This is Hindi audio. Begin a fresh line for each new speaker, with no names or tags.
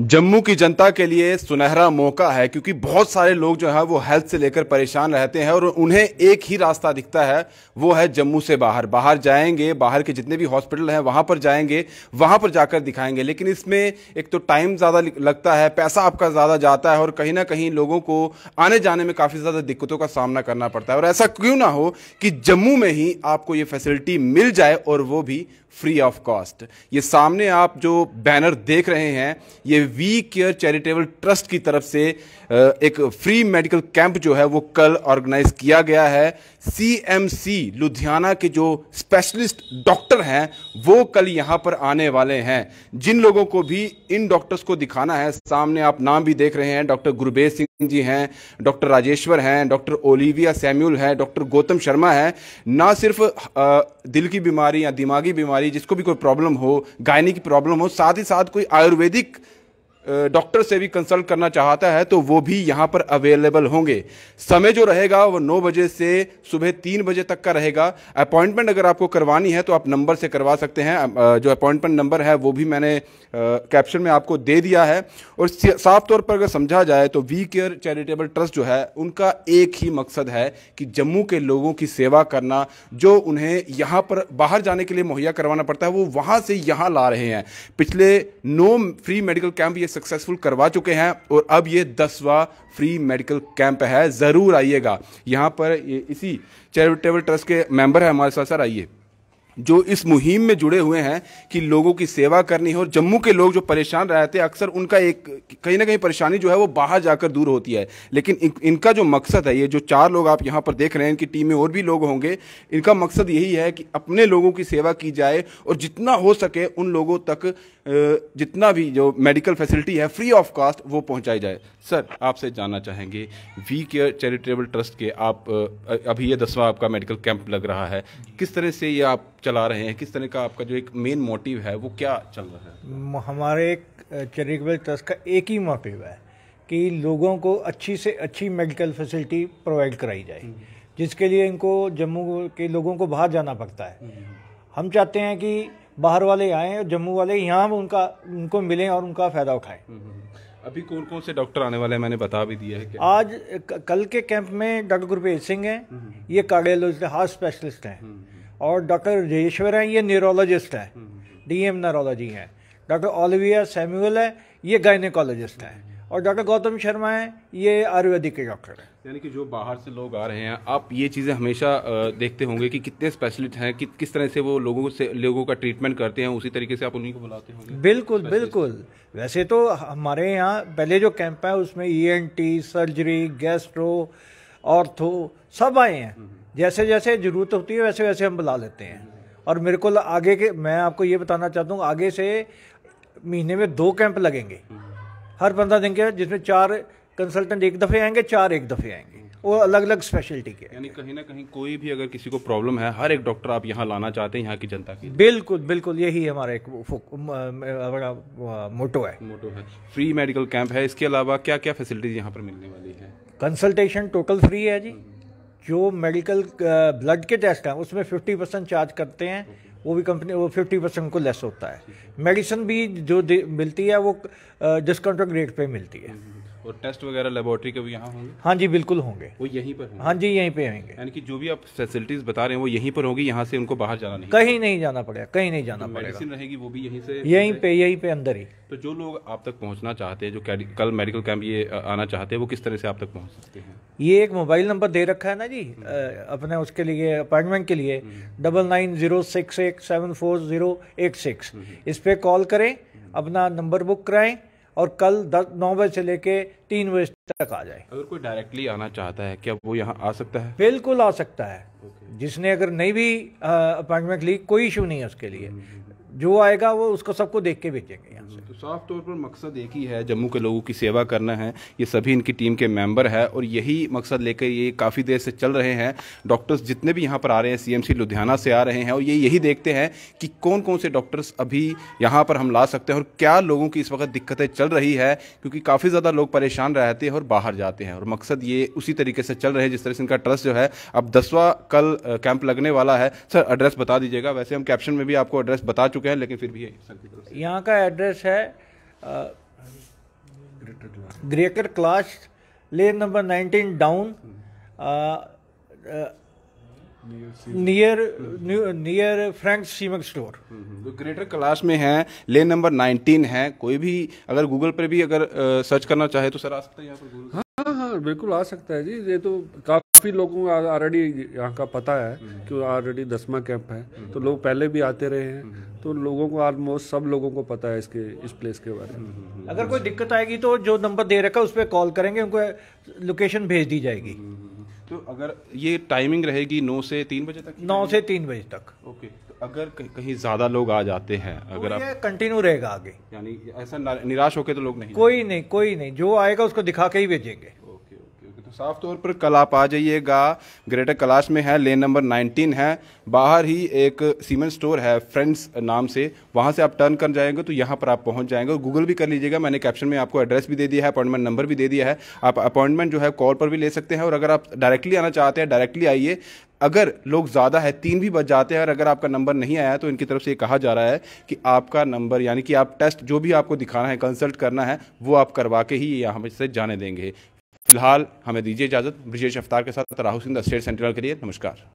जम्मू की जनता के लिए सुनहरा मौका है क्योंकि बहुत सारे लोग जो है वो हेल्थ से लेकर परेशान रहते हैं और उन्हें एक ही रास्ता दिखता है वो है जम्मू से बाहर बाहर जाएंगे बाहर के जितने भी हॉस्पिटल हैं वहाँ पर जाएंगे वहाँ पर जाकर दिखाएंगे लेकिन इसमें एक तो टाइम ज़्यादा लगता है पैसा आपका ज़्यादा जाता है और कहीं ना कहीं लोगों को आने जाने में काफ़ी ज़्यादा दिक्कतों का सामना करना पड़ता है और ऐसा क्यों ना हो कि जम्मू में ही आपको ये फैसिलिटी मिल जाए और वो भी फ्री ऑफ कॉस्ट ये सामने आप जो बैनर देख रहे हैं ये वी केयर चैरिटेबल ट्रस्ट की तरफ से एक फ्री मेडिकल कैंप जो है वो कल ऑर्गेनाइज किया गया है सीएमसी लुधियाना के जो स्पेशलिस्ट डॉक्टर हैं वो कल यहाँ पर आने वाले हैं जिन लोगों को भी इन डॉक्टर्स को दिखाना है सामने आप नाम भी देख रहे हैं डॉक्टर गुरबेज सिंह जी हैं डॉक्टर राजेश्वर हैं डॉक्टर ओलिविया सैम्यूल हैं डॉक्टर गौतम शर्मा है ना सिर्फ दिल की बीमारी या दिमागी बीमारी जिसको भी कोई प्रॉब्लम हो गायनी की प्रॉब्लम हो साथ ही साथ कोई आयुर्वेदिक डॉक्टर से भी कंसल्ट करना चाहता है तो वो भी यहाँ पर अवेलेबल होंगे समय जो रहेगा वो नौ बजे से सुबह तीन बजे तक का रहेगा अपॉइंटमेंट अगर आपको करवानी है तो आप नंबर से करवा सकते हैं जो अपॉइंटमेंट नंबर है वो भी मैंने कैप्शन में आपको दे दिया है और साफ तौर पर अगर समझा जाए तो वी केयर चैरिटेबल ट्रस्ट जो है उनका एक ही मकसद है कि जम्मू के लोगों की सेवा करना जो उन्हें यहाँ पर बाहर जाने के लिए मुहैया करवाना पड़ता है वो वहाँ से यहाँ ला रहे हैं पिछले नो फ्री मेडिकल कैंप ये सक्सेसफुल करवा चुके हैं और अब ये दसवा फ्री मेडिकल कैंप है ज़रूर आइएगा यहाँ पर ये इसी चैरिटेबल ट्रस्ट के मेंबर है हमारे साथ सर आइए जो इस मुहिम में जुड़े हुए हैं कि लोगों की सेवा करनी है और जम्मू के लोग जो परेशान रहते हैं अक्सर उनका एक कहीं ना कहीं परेशानी जो है वो बाहर जाकर दूर होती है लेकिन इन, इनका जो मकसद है ये जो चार लोग आप यहाँ पर देख रहे हैं इनकी टीम में और भी लोग होंगे इनका मकसद यही है कि अपने लोगों की सेवा की जाए और जितना हो सके उन लोगों तक जितना भी जो मेडिकल फैसिलिटी है फ्री ऑफ कॉस्ट वो पहुंचाई जाए सर आपसे जानना चाहेंगे वी केयर चैरिटेबल ट्रस्ट के आप अभी ये दसवां आपका मेडिकल कैंप लग रहा है किस तरह से ये आप चला रहे हैं किस तरह का आपका जो एक मेन मोटिव है वो क्या चल रहा
है हमारे चैरिटेबल ट्रस्ट का एक ही मोटिव है कि लोगों को अच्छी से अच्छी मेडिकल फैसिलिटी प्रोवाइड कराई जाए हम्म। जिसके लिए इनको जम्मू के लोगों को बाहर जाना पड़ता है हम्म। हम चाहते हैं कि बाहर वाले आएँ और जम्मू वाले यहाँ उनका उनको मिलें और उनका फ़ायदा उठाएं हम्म, हम्म,
हम्म। अभी कौन कौन से डॉक्टर आने वाले हैं मैंने बता भी दिया है
आज कल के कैंप में डॉक्टर गुरभेज सिंह हैं ये कार्डियोलॉजिस्ट हार्ट स्पेशलिस्ट हैं और डॉक्टर रजेश्वर हैं ये न्यूरोलॉजिस्ट हैं डीएम न्यूरोलॉजी हैं डॉक्टर ओलिविया सैम्यूल है ये गायनिकोलॉजिस्ट हैं और डॉक्टर गौतम शर्मा हैं ये आयुर्वेदिक के डॉक्टर हैं यानी कि जो बाहर से लोग
आ रहे हैं आप ये चीज़ें हमेशा देखते होंगे कि कितने स्पेशलिस्ट हैं कि किस तरह से वो लोगों से लोगों का ट्रीटमेंट करते हैं उसी तरीके से आप उन्हीं को बुलाते होंगे
बिल्कुल बिल्कुल वैसे तो हमारे यहाँ पहले जो कैंप है उसमें ई सर्जरी गैस्ट्रो ऑर्थो सब आए हैं हम्म। जैसे जैसे ज़रूरत होती है वैसे वैसे हम बुला लेते हैं और मेरे को आगे के मैं आपको ये बताना चाहता हूँ आगे से महीने में दो कैंप लगेंगे हम्म। हर पंद्रह दिन के जिसमें चार कंसल्टेंट एक दफ़े आएंगे चार एक दफ़े आएंगे वो अलग अलग स्पेशलिटी के
यानी कहीं ना कहीं कोई भी अगर किसी को प्रॉब्लम है हर एक डॉक्टर आप यहाँ लाना चाहते हैं यहाँ की जनता की
बिल्कुल बिल्कुल यही हमारा एक बड़ा मोटो है मोटो है
फ्री मेडिकल कैंप है इसके अलावा क्या क्या फैसिलिटीज यहाँ पर मिलने
वाली है कंसल्टेशन टोटल फ्री है जी जो मेडिकल ब्लड के टेस्ट हैं उसमें फिफ्टी परसेंट चार्ज करते हैं वो भी कंपनी वो फिफ्टी परसेंट को लेस होता है मेडिसिन भी जो मिलती है वो डिस्काउंट रेट पे मिलती है
और टेस्ट वगैरह लेबोरेटरी के भी यहाँ होंगे हाँ जी
बिल्कुल होंगे
वो यहीं पर होंगे
हाँ जी यहीं पे होंगे
यानी कि जो भी आप फैसिलिटीज बता रहे हैं वो यहीं पर होगी यहाँ से उनको बाहर जाना नहीं कहीं
नहीं जाना पड़ेगा कहीं नहीं जाना तो पड़ेगा मेडिसिन रहेगी वो भी यहीं से यहीं पे यहीं पे अंदर ही
तो जो लोग आप तक पहुँचना चाहते हैं जो कल मेडिकल कैंप ये आना चाहते हैं वो किस तरह से आप तक पहुँच सकते हैं
ये एक मोबाइल नंबर दे रखा है ना जी हम्म। अपने उसके लिए अपॉइंटमेंट के लिए डबल नाइन जीरो सिक्स एक seven four zero eight six इस पर कॉल करें हम्म। अपना नंबर बुक कराएं और कल दस नौ बजे से लेके तीन बजे तक आ जाए
अगर कोई डायरेक्टली आना चाहता है क्या वो यहाँ आ सकता है
बिल्कुल आ सकता है जिसने अगर नहीं भी अपॉइंटमेंट ली कोई इशू नहीं है उसके लिए हम्म, हम्म, हम्म। जो आएगा वो उसको सबको देख के भेजेंगे यहाँ से
तो साफ तौर पर मकसद एक ही है जम्मू के लोगों की सेवा करना है ये सभी इनकी टीम के मेंबर है और यही मकसद लेकर ये काफ़ी देर से चल रहे हैं डॉक्टर्स जितने भी यहाँ पर आ रहे हैं सीएमसी लुधियाना से आ रहे हैं और ये यही देखते हैं कि कौन कौन से डॉक्टर्स अभी यहाँ पर हम ला सकते हैं और क्या लोगों की इस वक्त दिक्कतें चल रही है क्योंकि काफ़ी ज़्यादा लोग परेशान रहते हैं और बाहर जाते हैं और मकसद ये उसी तरीके से चल रहे हैं जिस तरह से इनका ट्रस्ट जो है अब दसवा कल कैंप लगने वाला है सर एड्रेस बता दीजिएगा वैसे हम कैप्शन में भी आपको एड्रेस बता चुके चुका है लेकिन फिर भी
यहाँ का एड्रेस है ग्रेकर class lane number nineteen down near near Frank सीमक स्टोर जो हम्म, हम्म, तो ग्रेटर क्लास
में है लेन नंबर 19 है कोई भी अगर गूगल पर भी अगर आ, सर्च करना चाहे तो सर आ सकता
है यहाँ पर गूगल हाँ हाँ बिल्कुल आ सकता है जी ये तो काफ़ी लोगों को ऑलरेडी यहाँ का पता है हम्म। कि ऑलरेडी दसवा कैंप है तो लोग पहले भी आते रहे हैं तो लोगों को ऑलमोस्ट सब लोगों को पता है इसके इस प्लेस के बारे में हम्म, अगर कोई दिक्कत आएगी तो जो नंबर दे रखा है उस पर कॉल करेंगे उनको लोकेशन भेज दी जाएगी हम्म, हम्म,
तो अगर ये टाइमिंग रहेगी नौ से तीन बजे तक
नौ से तीन बजे तक ओके
तो अगर कहीं ज्यादा लोग आ जाते हैं अगर तो आप
कंटिन्यू रहेगा आगे यानी ऐसा निराश होकर तो लोग नहीं कोई नहीं कोई नहीं जो आएगा उसको दिखा के ही भेजेंगे
साफ तौर पर कल आप आ जाइएगा ग्रेटर कलाश में है लेन नंबर 19 है बाहर ही एक सीमेंट स्टोर है फ्रेंड्स नाम से वहाँ से आप टर्न कर जाएंगे तो यहाँ पर आप पहुँच जाएंगे और गूगल भी कर लीजिएगा मैंने कैप्शन में आपको एड्रेस भी दे दिया है अपॉइंटमेंट नंबर भी दे दिया है आप अपॉइंटमेंट जो है कॉल पर भी ले सकते हैं और अगर आप डायरेक्टली आना चाहते हैं डायरेक्टली आइए अगर लोग ज़्यादा है तीन भी बच जाते हैं और अगर आपका नंबर नहीं आया तो इनकी तरफ से ये कहा जा रहा है कि आपका नंबर यानी कि आप टेस्ट जो भी आपको दिखाना है कंसल्ट करना है वो आप करवा के ही यहाँ से जाने देंगे फिलहाल हमें दीजिए इजाज़त ब्रिजेश अफ्तार के साथ राहुल द स्टेट सेंट्रल के लिए नमस्कार